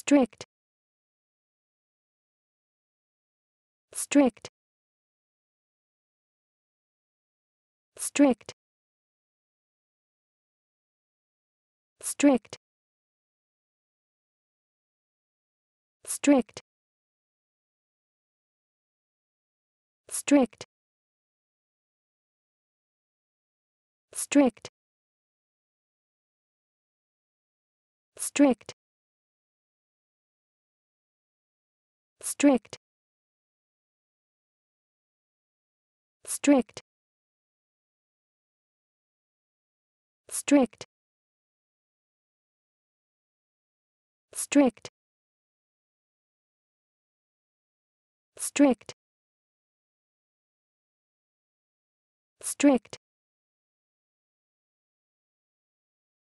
strict strict strict strict strict strict strict strict strict strict strict strict strict strict